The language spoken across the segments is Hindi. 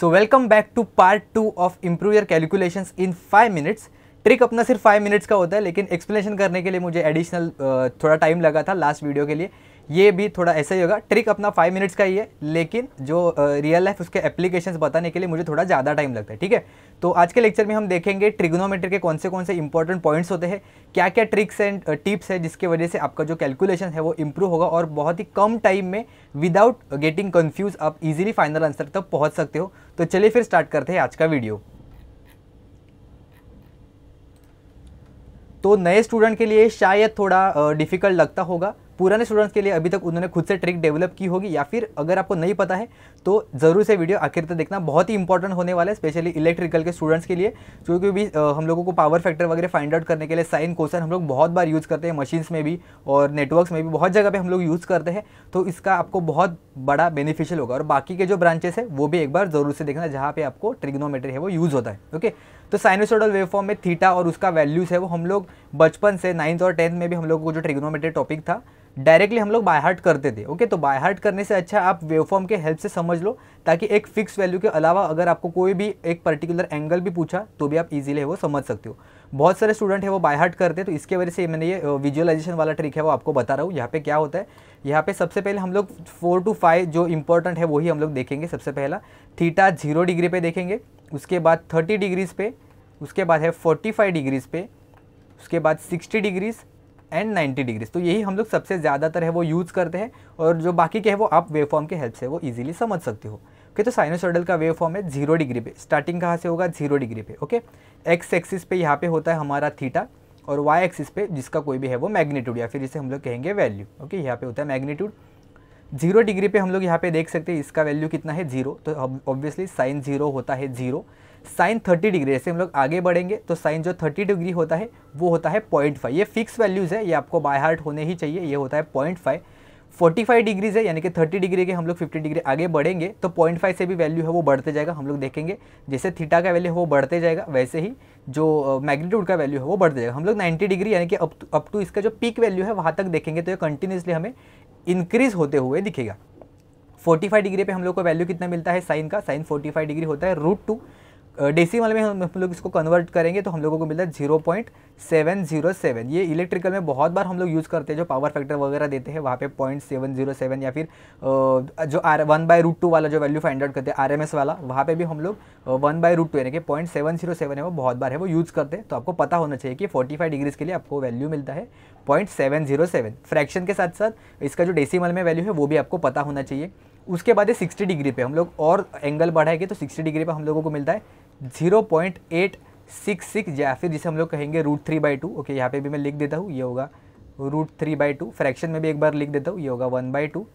so welcome back to part two of improve your calculation in five minutes trick अपना सिर्फ फाइव मिनट्स का होता है लेकिन एक्सप्लेनेशन करने के लिए मुझे एडिशनल थोड़ा टाइम लगा था लास्ट वीडियो के लिए ये भी थोड़ा ऐसा ही होगा ट्रिक अपना फाइव मिनट्स का ही है लेकिन जो रियल लाइफ उसके एप्लीकेशंस बताने के लिए मुझे थोड़ा ज़्यादा टाइम लगता है ठीक है तो आज के लेक्चर में हम देखेंगे ट्रिग्नोमेट्री के कौन से कौन से इंपॉर्टेंट पॉइंट्स होते हैं क्या क्या ट्रिक्स एंड टिप्स है जिसकी वजह से आपका जो कैलकुलेशन है वो इम्प्रूव होगा और बहुत ही कम टाइम में विदाउट गेटिंग कन्फ्यूज आप इजिली फाइनल आंसर तक पहुँच सकते हो तो चलिए फिर स्टार्ट करते हैं आज का वीडियो तो नए स्टूडेंट के लिए शायद थोड़ा डिफ़िकल्ट लगता होगा पुराने स्टूडेंट्स के लिए अभी तक उन्होंने खुद से ट्रिक डेवलप की होगी या फिर अगर आपको नहीं पता है तो ज़रूर से वीडियो आखिर तक देखना बहुत ही इंपॉर्टेंट होने वाला है स्पेशली इलेक्ट्रिकल के स्टूडेंट्स के लिए क्योंकि भी हम लोगों को पावर फैक्टर वगैरह फाइंड आउट करने के लिए साइन कोसन हम लोग बहुत बार यूज़ करते हैं मशीन्स में भी और नेटवर्क्स में भी बहुत जगह पर हम लोग यूज़ करते हैं तो इसका आपको बहुत बड़ा बेनिफिशियल होगा और बाकी के जो ब्रांचेस है वो भी एक बार ज़रूर से देखना जहाँ पर आपको ट्रिग्नोमेट्री है वो यूज़ होता है ओके तो साइनोसोडल वेवफॉर्म में थीटा और उसका वैल्यूज़ है वो हम लोग बचपन से नाइन्थ और टेंथ में भी हम लोग को जो ट्रिग्नोमेट्री टॉपिक था डायरेक्टली हम लोग बाय हार्ट करते थे ओके तो बाय हार्ट करने से अच्छा आप वेवफॉर्म के हेल्प से समझ लो ताकि एक फिक्स वैल्यू के अलावा अगर आपको कोई भी एक पर्टिकुलर एंगल भी पूछा तो भी आप इजीली वो समझ सकते हो बहुत सारे स्टूडेंट है वो बाय हार्ट करते हैं तो इसके वजह से मैंने ये विजुअलाइजेशन वाला ट्रिक है वो आपको बता रहा हूँ यहाँ पे क्या होता है यहाँ पे सबसे पहले हम लोग फोर टू फाइव जो इंपॉर्टेंट है वही हम लोग देखेंगे सबसे पहला थीटा जीरो डिग्री पे देखेंगे उसके बाद 30 डिग्रीज़ पे उसके बाद है 45 डिग्रीज़ पे उसके बाद 60 डिग्रीज़ एंड 90 डिग्रीज़ तो यही हम लोग सबसे ज़्यादातर है वो यूज़ करते हैं और जो बाकी के है वो आप वेव फॉर्म के हेल्प से वो ईजिली समझ सकते हो ओके तो साइनोसॉइडल का वेव फॉर्म है जीरो डिग्री पे स्टार्टिंग कहाँ से होगा जीरो डिग्री पे ओके एक्स एक्सिस पे यहाँ पे होता है हमारा थीटा और वाई एक्सिस पे जिसका कोई भी है वो मैग्नीट्यूड या फिर इसे हम लोग कहेंगे वैल्यू ओके यहाँ पे होता है मैग्नीट्यूड जीरो डिग्री पे हम लोग यहाँ पे देख सकते हैं इसका वैल्यू कितना है जीरो तो ऑब्वियसली साइन जीरो होता है जीरो साइन थर्टी डिग्री जैसे हम लोग आगे बढ़ेंगे तो साइन जो थर्टी डिग्री होता है वो होता है पॉइंट फाइव ये फिक्स वैल्यूज़ है ये आपको बाय हार्ट होने ही चाहिए ये होता है point five forty five degrees है यानी कि थर्टी डिग्री के हम लोग फिफ्टी डिग्री आगे बढ़ेंगे तो पॉइंट फाइव से भी वैल्यू है वो बढ़ते जाएगा हम लोग देखेंगे जैसे थीटा का वैल्यू है वो बढ़ते जाएगा वैसे ही जो मैग्नीट्यूड का वैल्यू है वो बढ़ते जाएगा हम लोग नाइन्टी डिग्री यानी कि अप अप टू इसका जो पीक वैल्यू है वहाँ तक देखेंगे तो ये कंटिन्यूसली हमें इंक्रीज होते हुए दिखेगा 45 डिग्री पे हम लोग को वैल्यू कितना मिलता है साइन का साइन 45 डिग्री होता है रूट टू डेसीमल में हम लोग इसको कन्वर्ट करेंगे तो हम लोगों को मिलता है zero point seven zero seven ये इलेक्ट्रिकल में बहुत बार हम लोग यूज़ करते हैं जो पावर फैक्टर वगैरह देते हैं वहाँ पे पॉइंट सेवन जीरो सेवन या फिर जो or one by root two वाला जो वैल्यू फाइंड आउट करते हैं आर एम एस वाला वहाँ पे भी हम लोग वन बाय रूट टू यानी कि पॉइंट सेवन जीरो सेवन है वो बहुत बार है वो यूज़ करते हैं तो आपको पता होना चाहिए कि फोर्टी फाइव डिग्रीज़ के लिए आपको वैल्यू मिलता है point seven zero seven fraction के साथ साथ इसका जो डेसीमल में वैल्यू है वो भी आपको पता होना चाहिए उसके बाद सिक्सटी 60 डिग्री पे हम लोग और एंगल बढ़ाएंगे तो 60 डिग्री पे हम लोगों को मिलता है 0.866 या फिर जिसे हम लोग कहेंगे root three by two okay यहाँ पे भी मैं लिख देता हूँ ये होगा root three by two fraction में भी एक बार लिख देता हूँ ये होगा वन बाई टू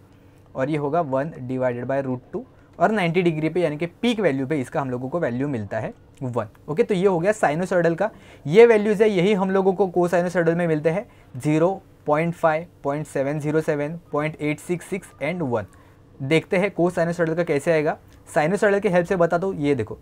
और ये होगा one divided by root two और नाइन्टी डिग्री पे यानी कि पीक वैल्यू पे इसका हम लोगों को वैल्यू मिलता है वन ओके तो ये हो गया साइनोसर्डल का ये वैल्यूज़ है यही हम लोगों को को साइनोसर्डल में मिलते हैं zero point five point seven zero seven point eight six six and one देखते हैं को साइनोसॉइडल का कैसे आएगा साइनोसॉइडल की हेल्प से बता दो ये देखो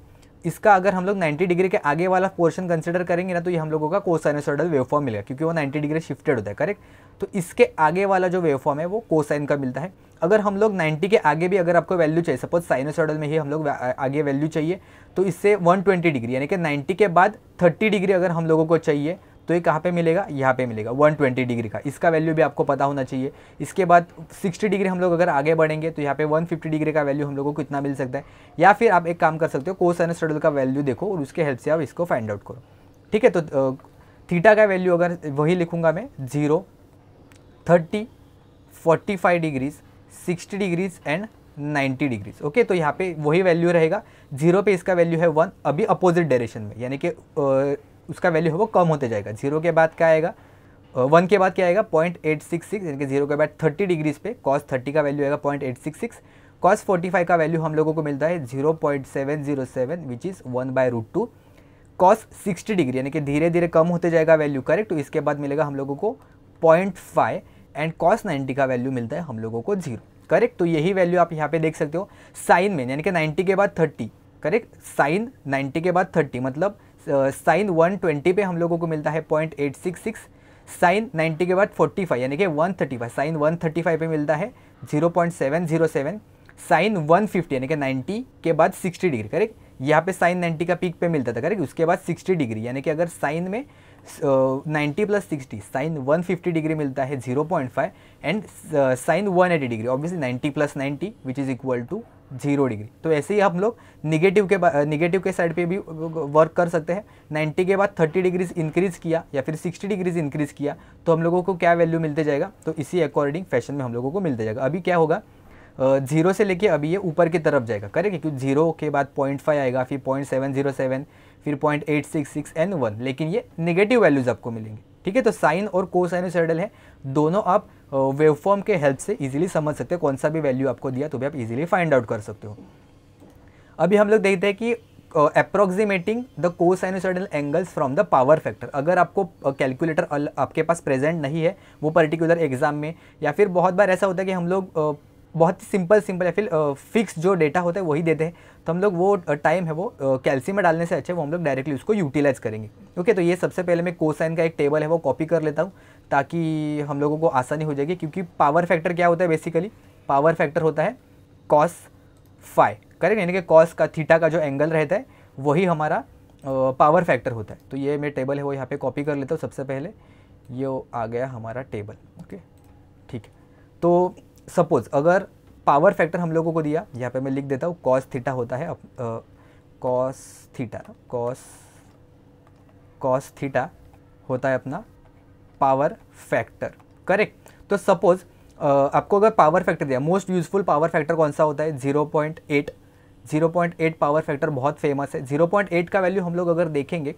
इसका अगर हम लोग 90 डिग्री के आगे वाला पोर्शन कंसिडर करेंगे ना तो ये हम लोगों का कोसाइनोसॉइडल वेवफॉर्म मिलेगा क्योंकि वो 90 डिग्री शिफ्टेड होता है करेक्ट तो इसके आगे वाला जो वेवफॉर्म है वो कोसाइन का मिलता है अगर हम लोग 90 के आगे भी अगर आपको वैल्यू चाहिए सपोज साइनोसॉइडल में ही हम लोग आगे वैल्यू चाहिए तो इससे वन डिग्री यानी कि नाइन्टी के बाद थर्टी डिग्री अगर हम लोगों को चाहिए तो ये कहाँ पे मिलेगा यहाँ पे मिलेगा 120 डिग्री का इसका वैल्यू भी आपको पता होना चाहिए इसके बाद 60 डिग्री हम लोग अगर आगे बढ़ेंगे तो यहाँ पे 150 डिग्री का वैल्यू हम लोगों को कितना मिल सकता है या फिर आप एक काम कर सकते हो कोस एन स्टडल का वैल्यू देखो और उसके हेल्प से आप इसको फाइंड आउट करो ठीक है तो थीटा का वैल्यू अगर वही लिखूंगा मैं zero thirty forty five degrees sixty degrees and 90 degrees okay तो यहाँ पे वही वैल्यू रहेगा जीरो पे इसका वैल्यू है वन अभी अपोजिट डायरेक्शन में यानी कि उसका वैल्यू होगा वो कम होते जाएगा जीरो के बाद क्या आएगा वन के बाद क्या आएगा पॉइंट एट सिक्स सिक्स यानी कि जीरो के बाद थर्टी डिग्रीज पे कॉस थर्टी का वैल्यू आएगा point eight six six cos forty five का वैल्यू हम लोगों को मिलता है zero point seven zero seven which is one by root two cos sixty degree यानी कि धीरे धीरे कम होते जाएगा वैल्यू करेक्ट तो इसके बाद मिलेगा हम लोगों को point five and cos ninety का वैल्यू मिलता है हम लोगों को जीरो करेक्ट तो यही वैल्यू आप यहाँ पे देख सकते हो साइन में यानी कि नाइन्टी के बाद थर्टी करेक्ट साइन नाइन्टी के बाद थर्टी मतलब साइन वन ट्वेंटी पे हम लोगों को मिलता है point eight six six sine ninety के बाद फोर्टी फाइव यानी कि one thirty five sine one thirty five पे मिलता है zero point seven zero seven sine one fifty यानी कि नाइन्टी के बाद सिक्सटी डिग्री करेक्ट यहाँ पे साइन नाइन्टी का पीक पे मिलता था करेक्ट उसके बाद सिक्सटी डिग्री यानी कि अगर साइन में ninety plus sixty sine one fifty degree मिलता है zero point five and sine one eighty degree obviously ninety plus ninety which is equal to zero degree तो ऐसे ही हम लोग निगेटिव के निगेटिव के साइड पे भी वर्क कर सकते हैं 90 के बाद 30 डिग्रीज इंक्रीज़ किया या फिर 60 डिग्रीज इंक्रीज़ किया तो हम लोगों को क्या वैल्यू मिलते जाएगा तो इसी अकॉर्डिंग फैशन में हम लोगों को मिलते जाएगा अभी क्या होगा जीरो से लेके अभी ये ऊपर की तरफ जाएगा करेगा क्योंकि जीरो के बाद पॉइंट फाइव आएगा फिर पॉइंट सेवन जीरो सेवन फिर point eight six six and one लेकिन ये नेगेटिव वैल्यूज़ आपको मिलेंगे ठीक है तो साइन और को साइनोसाइडल है दोनों आप वेवफॉर्म के हेल्प से इजीली समझ सकते हो कौन सा भी वैल्यू आपको दिया तो भी आप इजीली फाइंड आउट कर सकते हो अभी हम लोग देखते हैं कि अप्रोक्सीमेटिंग द को sinusoidal angles from the power factor अगर आपको कैलकुलेटर uh, आपके पास प्रेजेंट नहीं है वो पर्टिकुलर एग्जाम में या फिर बहुत बार ऐसा होता है कि हम लोग uh, बहुत ही सिंपल सिंपल या फिर फिक्स जो डेटा होता है वही देते हैं तो हम लोग वो टाइम है वो कैल्सियम में डालने से अच्छा वो हम लोग डायरेक्टली उसको यूटिलाइज़ करेंगे ओके तो ये सबसे पहले मैं कोसाइन का एक टेबल है वो कॉपी कर लेता हूँ ताकि हम लोगों को आसानी हो जाएगी क्योंकि पावर फैक्टर क्या होता है बेसिकली पावर फैक्टर होता है कॉस फाइव करेक्ट यानी कि कॉस का थीटा का जो एंगल रहता है वही हमारा पावर फैक्टर होता है तो ये मैं टेबल है वो यहाँ पे कॉपी कर लेता हूँ सबसे पहले ये आ गया हमारा टेबल ओके ठीक है तो सपोज़ अगर पावर फैक्टर हम लोगों को दिया यहाँ पे मैं लिख देता हूँ कॉस थीटा होता है cos theta cos cos theta होता है अपना पावर फैक्टर करेक्ट तो सपोज़ आपको अगर पावर फैक्टर दिया मोस्ट यूजफुल पावर फैक्टर कौन सा होता है zero point eight zero point eight power factor बहुत फेमस है जीरो पॉइंट एट का वैल्यू हम लोग अगर देखेंगे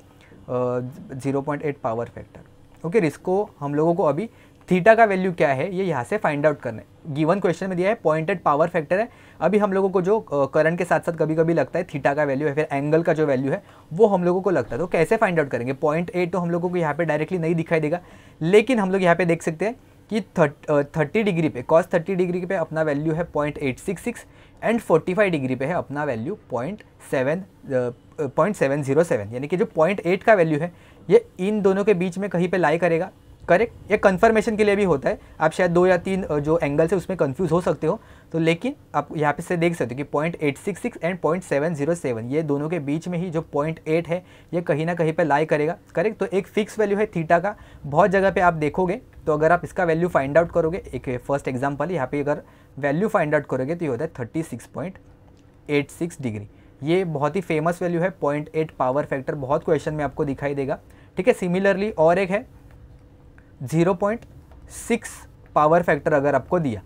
zero point eight power factor okay रिस्को हम लोगों को अभी थीटा का वैल्यू क्या है ये यहाँ से फाइंड आउट करना है गिवन क्वेश्चन में दिया है पॉइंटेड पावर फैक्टर है अभी हम लोगों को जो करंट के साथ साथ कभी कभी लगता है थीटा का वैल्यू है फिर एंगल का जो वैल्यू है वो हम लोगों को लगता है तो कैसे फाइंड आउट करेंगे पॉइंट ए तो हम लोगों को यहाँ पर डायरेक्टली नहीं दिखाई देगा लेकिन हम लोग यहाँ पे देख सकते हैं कि थर्टी डिग्री पे कॉस थर्टी डिग्री पे अपना वैल्यू है point eight six six and forty five degree पे है अपना value point seven point seven zero seven यानी कि जो पॉइंट एट का वैल्यू है ये इन दोनों के बीच में कहीं पे लाई करेगा करेक्ट ये कन्फर्मेशन के लिए भी होता है आप शायद दो या तीन जो एंगल्स है उसमें कन्फ्यूज़ हो सकते हो तो लेकिन आप यहाँ पे से देख सकते हो कि point eight six six and point seven zero seven ये दोनों के बीच में ही जो पॉइंट एट है ये कहीं ना कहीं पे लाई करेगा करेक्ट तो एक फिक्स वैल्यू है थीटा का बहुत जगह पे आप देखोगे तो अगर आप इसका वैल्यू फाइंड आउट करोगे एक फर्स्ट एग्जाम्पल यहाँ पे अगर वैल्यू फाइंड आउट करोगे तो ये होता है thirty six point eight six degree ये बहुत ही फेमस वैल्यू है पॉइंट एट पावर फैक्टर बहुत क्वेश्चन में आपको दिखाई देगा ठीक है सिमिलरली और एक है zero point six power factor अगर आपको दिया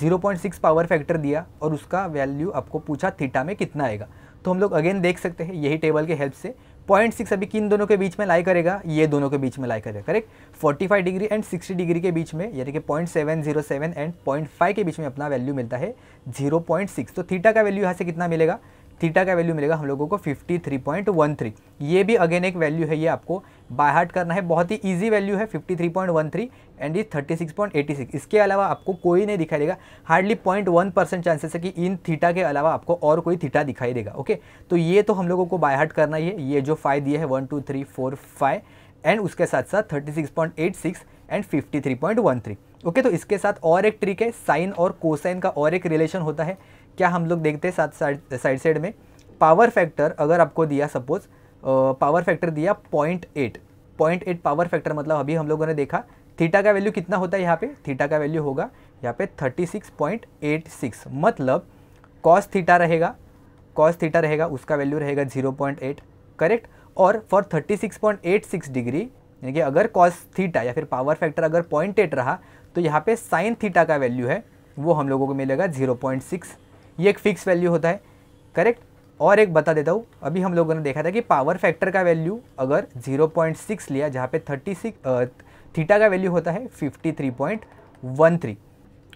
zero point six power factor दिया और उसका वैल्यू आपको पूछा थीटा में कितना आएगा तो हम लोग अगेन देख सकते हैं यही टेबल के हेल्प से पॉइंट सिक्स अभी किन दोनों के बीच में लाई करेगा ये दोनों के बीच में लाई करेगा correct forty five degree and sixty degree के बीच में यानी कि point seven zero seven and point five के बीच में अपना वैल्यू मिलता है जीरो पॉइंट सिक्स तो थीटा का वैल्यू यहाँ से कितना मिलेगा थीटा का वैल्यू मिलेगा हम लोगों को 53.13 ये भी अगेन एक वैल्यू है ये आपको बाय हार्ट करना है बहुत ही ईजी वैल्यू है 53.13 एंड ये 36.86 इसके अलावा आपको कोई नहीं दिखाई देगा hardly point one percent chances है कि इन थीटा के अलावा आपको और कोई थीटा दिखाई देगा ओके तो ये तो हम लोगों को बाय हार्ट करना ही है ये जो फाइव दिए है one two three four five and उसके साथ साथ thirty and fifty okay okay, तो इसके साथ और एक ट्रिक है साइन और कोसाइन का और एक रिलेशन होता है क्या हम लोग देखते हैं साथ साइड साइड साइड में पावर फैक्टर अगर आपको दिया सपोज पावर फैक्टर दिया point eight point eight power factor मतलब अभी हम लोगों ने देखा थीटा का वैल्यू कितना होता है यहाँ पे थीटा का वैल्यू होगा यहाँ पे 36.86 मतलब कॉस थीटा रहेगा कॉस थीटा रहेगा उसका वैल्यू रहेगा 0.8 करेक्ट और फॉर 36.86 डिग्री यानी कि अगर कॉस थीटा या फिर पावर फैक्टर अगर पॉइंट एट रहा तो यहाँ पे साइन थीटा का वैल्यू है वो हम लोगों को मिलेगा सिक्स ये एक फ़िक्स वैल्यू होता है करेक्ट और एक बता देता हूँ अभी हम लोगों ने देखा था कि पावर फैक्टर का वैल्यू अगर 0.6 लिया जहाँ पे 36 थीटा का वैल्यू होता है 53.13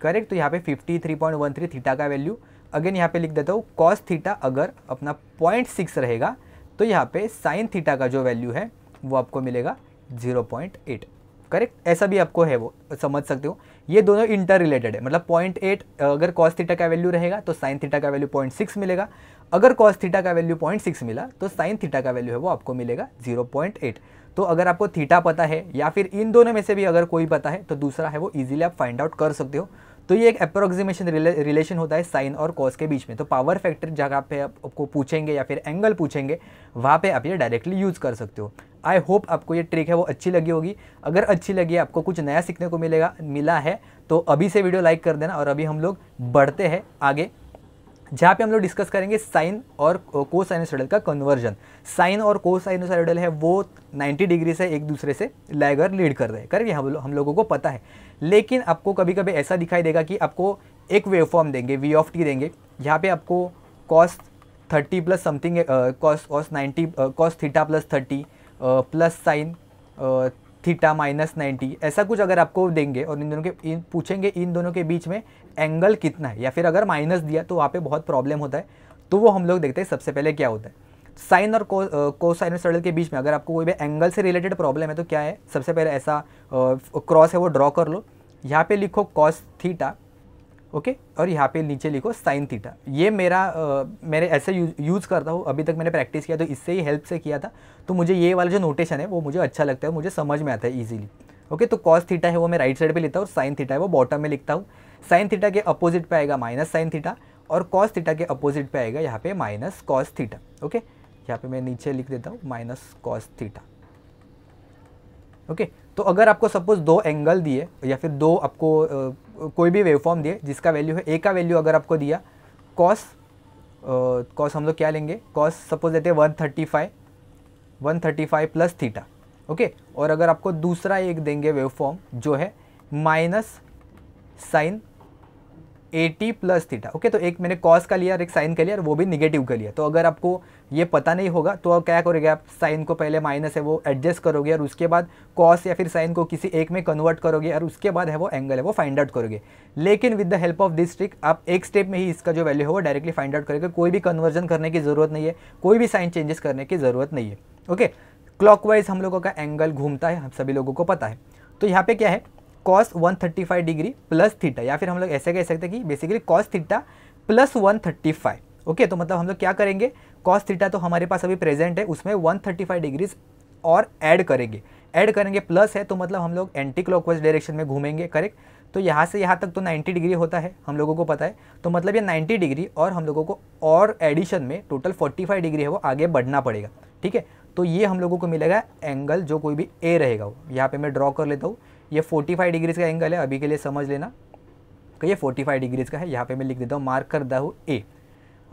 करेक्ट तो यहाँ पे 53.13 थीटा का वैल्यू अगेन यहाँ पे लिख देता हूँ कॉस थीटा अगर अपना पॉइंट सिक्स रहेगा तो यहाँ पे साइन थीटा का जो वैल्यू है वो आपको मिलेगा जीरो करेक्ट ऐसा भी आपको है वो समझ सकते हो ये दोनों इंटर रिलेटेड है मतलब पॉइंट एट अगर कॉस थीटा का वैल्यू रहेगा तो साइन थीटा का वैल्यू पॉइंट सिक्स मिलेगा अगर कॉस थीटा का वैल्यू पॉइंट सिक्स मिला तो साइन थीटा का वैल्यू है वो आपको मिलेगा जीरो पॉइंट एट तो अगर आपको थीटा पता है या फिर इन दोनों में से भी अगर कोई पता है तो दूसरा है वो ईजिली आप फाइंड आउट कर सकते हो तो ये एक अप्रोक्सीमेशन रिलेशन होता है साइन और कॉस के बीच में तो पावर फैक्टर जगह पे आप, आपको पूछेंगे या फिर एंगल पूछेंगे वहाँ पे आप ये डायरेक्टली यूज़ कर सकते हो आई होप आपको ये ट्रिक है वो अच्छी लगी होगी अगर अच्छी लगी आपको कुछ नया सीखने को मिलेगा मिला है तो अभी से वीडियो लाइक कर देना और अभी हम लोग बढ़ते हैं आगे जहाँ पे हम लोग डिस्कस करेंगे साइन और को साइनोसाइडल का कन्वर्जन साइन और को साइनोसाइडल है वो 90 डिग्री से एक दूसरे से लैगर लीड कर रहे हैं करेंगे हम, हम लोगों को पता है लेकिन आपको कभी कभी ऐसा दिखाई देगा कि आपको एक वेव फॉर्म देंगे वी ऑफ टी देंगे यहाँ पे आपको cos thirty plus something cos cos ninety cos theta plus thirty plus sine theta minus ninety ऐसा कुछ अगर आपको देंगे और इन दोनों के इन पूछेंगे इन दोनों के बीच में एंगल कितना है या फिर अगर माइनस दिया तो वहाँ पे बहुत प्रॉब्लम होता है तो वो हम लोग देखते हैं सबसे पहले क्या होता है साइन और को सर्डल के बीच में अगर आपको कोई भी एंगल से रिलेटेड प्रॉब्लम है तो क्या है सबसे पहले ऐसा क्रॉस है वो ड्रॉ कर लो यहाँ पर लिखो कॉस थीटा ओके और यहाँ पे नीचे लिखो साइन थीटा ये मेरा आ, मेरे ऐसे यूज, यूज़ करता हूँ अभी तक मैंने प्रैक्टिस किया तो इससे ही हेल्प से किया था तो मुझे ये वाला जो नोटेशन है वो मुझे अच्छा लगता है मुझे समझ में आता है ईजिली ओके तो कॉस थीटा है वो मैं राइट साइड पे लेता हूँ और साइन थीटा है वो बॉटम में लिखता हूँ साइन थीटा के अपोजिट पे आएगा माइनस साइन थीटा और कॉस थीटा के अपोजिट पर आएगा यहाँ पे माइनस कॉस थीटा ओके यहाँ पे मैं नीचे लिख देता हूँ माइनस कॉस थीटा ओके तो अगर आपको सपोज दो एंगल दिए या फिर दो आपको आ, कोई भी वेवफॉर्म दिए जिसका वैल्यू है ए का वैल्यू अगर आपको दिया कॉस कॉस हम लोग क्या लेंगे कॉस सपोज देते हैं one thirty five one thirty five plus theta okay और अगर आपको दूसरा एक देंगे वेवफॉर्म जो है minus sine eighty plus theta okay तो एक मैंने कॉस का लिया और एक साइन का लिया और वो भी निगेटिव का लिया तो अगर आपको ये पता नहीं होगा तो क्या करोगे आप साइन को पहले माइनस है वो एडजस्ट करोगे और उसके बाद कॉस या फिर साइन को किसी एक में कन्वर्ट करोगे और उसके बाद है वो एंगल है वो फाइंड आउट करोगे लेकिन with the help of this trick आप एक स्टेप में ही इसका जो वैल्यू है वो डायरेक्टली फाइंड आउट करोगे कोई भी कन्वर्जन करने की ज़रूरत नहीं है कोई भी साइन चेंजेस करने की ज़रूरत नहीं है ओके क्लॉकवाइज हम लोगों का एंगल घूमता है हम सभी लोगों को पता है तो यहाँ पे क्या है कॉस 135 डिग्री प्लस थीटा या फिर हम लोग ऐसे कह सकते हैं कि basically cos theta plus 135 okay तो मतलब हम लोग क्या करेंगे कॉस थीटा तो हमारे पास अभी प्रेजेंट है उसमें 135 डिग्रीज और ऐड करेंगे ऐड करेंगे प्लस है तो मतलब हम लोग एंटी क्लॉकवाइज डायरेक्शन में घूमेंगे करेक्ट तो यहाँ से यहाँ तक तो 90 डिग्री होता है हम लोगों को पता है तो मतलब ये 90 डिग्री और हम लोगों को और एडिशन में टोटल 45 डिग्री है वो आगे बढ़ना पड़ेगा ठीक है तो ये हम लोगों को मिलेगा एंगल जो कोई भी ए रहेगा वो यहाँ पे मैं ड्रॉ कर लेता हूँ ये 45 डिग्रीज का एंगल है अभी के लिए समझ लेना कि तो ये 45 डिग्रीज का है यहाँ पे मैं लिख देता हूँ मार्क करता हूँ ए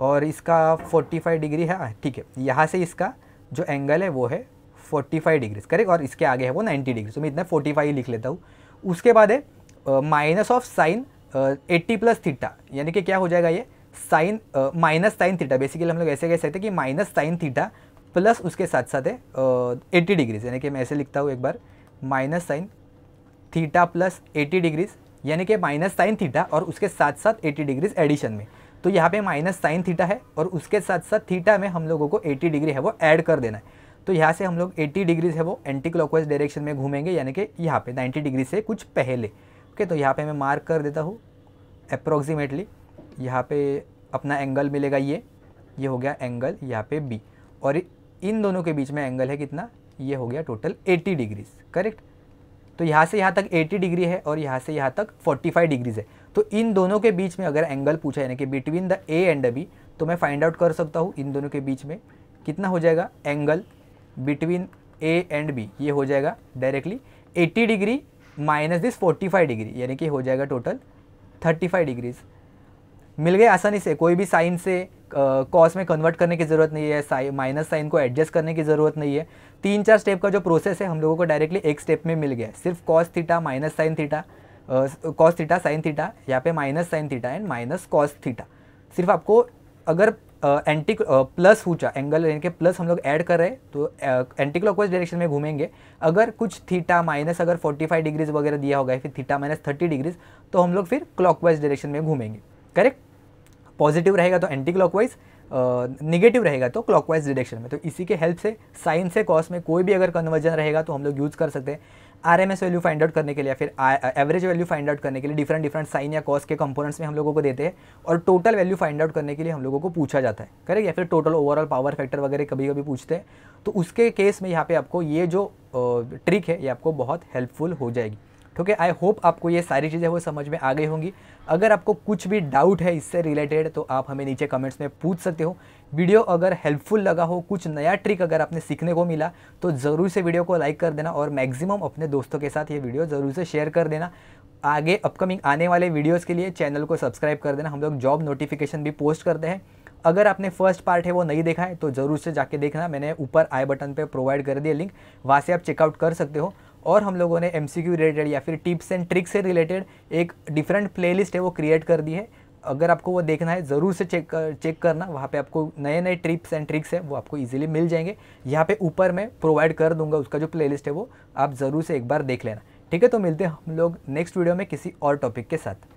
और इसका 45 डिग्री है हाँ, ठीक है यहाँ से इसका जो एंगल है वो है 45 डिग्रीज करेक्ट और इसके आगे है वो 90 डिग्री तो मैं इतना 45 ही लिख लेता हूँ उसके बाद है minus of sine eighty plus theta यानी कि क्या हो जाएगा ये sine minus sine theta basically हम लोग ऐसे कह सकते हैं कि माइनस साइन थीटा प्लस उसके साथ साथ है एट्टी डिग्रीज यानी कि मैं ऐसे लिखता हूँ एक बार minus sine theta plus eighty degrees यानी कि माइनस साइन थीटा और उसके साथ साथ एटी डिग्रीज एडिशन में तो यहाँ पे माइनस साइन थीटा है और उसके साथ साथ थीटा में हम लोगों को 80 डिग्री है वो ऐड कर देना है तो यहाँ से हम लोग 80 डिग्रीज है वो एंटी क्लॉकवाइज डायरेक्शन में घूमेंगे यानी कि यहाँ पे 90 डिग्री से कुछ पहले ओके तो यहाँ पर मैं मार्क कर देता हूँ अप्रोक्सीमेटली यहाँ पे अपना एंगल मिलेगा ये ये हो गया एंगल यहाँ पे बी और इन दोनों के बीच में एंगल है कितना ये हो गया टोटल 80 डिग्रीज करेक्ट तो यहाँ से यहाँ तक 80 डिग्री है और यहाँ से यहाँ तक 45 डिग्रीज है तो इन दोनों के बीच में अगर एंगल पूछा यानी कि between the A and B तो मैं फाइंड आउट कर सकता हूँ इन दोनों के बीच में कितना हो जाएगा angle between A and B ये हो जाएगा directly 80 degree minus this 45 degree यानी कि हो जाएगा टोटल 35 डिग्रीज मिल गए आसानी से कोई भी साइन से कॉस में कन्वर्ट करने की ज़रूरत नहीं है साइन माइनस साइन को एडजस्ट करने की ज़रूरत नहीं है तीन चार स्टेप का जो प्रोसेस है हम लोगों को डायरेक्टली एक स्टेप में मिल गया सिर्फ cos theta minus sine theta cos theta sine theta यहाँ पे minus sine theta and minus cos theta सिर्फ आपको अगर एंटी प्लस पूछा एंगल यानी कि प्लस हम लोग ऐड कर रहे हैं तो एंटी क्लॉकवाइज डायरेक्शन में घूमेंगे अगर कुछ थीटा माइनस अगर 45 डिग्रीज वगैरह दिया होगा फिर थीटा माइनस थर्टी डिग्रीज तो हम लोग फिर क्लॉकवाइज डायरेक्शन में घूमेंगे करेक्ट पॉजिटिव रहेगा तो एंटी क्लॉकवाइज निगेटिव रहेगा तो क्लॉकवाइज डिडक्शन में तो इसी के हेल्प से साइन से कॉस में कोई भी अगर कन्वर्जन रहेगा तो हम लोग यूज़ कर सकते हैं R M S value find out करने के लिए फिर एवरेज वैल्यू फाइंड आउट करने के लिए डिफरेंट डिफरेंट साइन या कॉस के कंपोनेंट्स में हम लोगों को देते हैं और टोटल वैल्यू फाइंड आउट करने के लिए हम लोगों को पूछा जाता है करेक्ट या फिर टोटल ओवरऑल पावर फैक्टर वगैरह कभी कभी पूछते हैं तो उसके केस में यहाँ पे आपको ये जो ट्रिक है ये आपको बहुत हेल्पफुल हो जाएगी ठीक है आई होप आपको ये सारी चीज़ें वो समझ में आ गई होंगी अगर आपको कुछ भी डाउट है इससे रिलेटेड तो आप हमें नीचे कमेंट्स में पूछ सकते हो वीडियो अगर हेल्पफुल लगा हो कुछ नया ट्रिक अगर आपने सीखने को मिला तो ज़रूर से वीडियो को लाइक कर देना और मैक्सिमम अपने दोस्तों के साथ ये वीडियो ज़रूर से शेयर कर देना आगे अपकमिंग आने वाले वीडियोस के लिए चैनल को सब्सक्राइब कर देना हम लोग जॉब नोटिफिकेशन भी पोस्ट करते हैं अगर आपने फर्स्ट पार्ट है वो नहीं देखा है तो ज़रूर से जाके देखना मैंने ऊपर आई बटन पर प्रोवाइड कर दिया लिंक वहाँ से आप चेकआउट कर सकते हो और हम लोगों ने एम रिलेटेड या फिर टिप्स एंड ट्रिक्स से रिलेटेड एक डिफरेंट प्लेलिस्ट है वो क्रिएट कर दी है अगर आपको वो देखना है ज़रूर से चेक कर, चेक करना वहाँ पे आपको नए नए ट्रिप्स एंड ट्रिक्स है वो आपको इजीली मिल जाएंगे यहाँ पे ऊपर मैं प्रोवाइड कर दूंगा उसका जो प्लेलिस्ट है वो आप ज़रूर से एक बार देख लेना ठीक है तो मिलते हैं हम लोग नेक्स्ट वीडियो में किसी और टॉपिक के साथ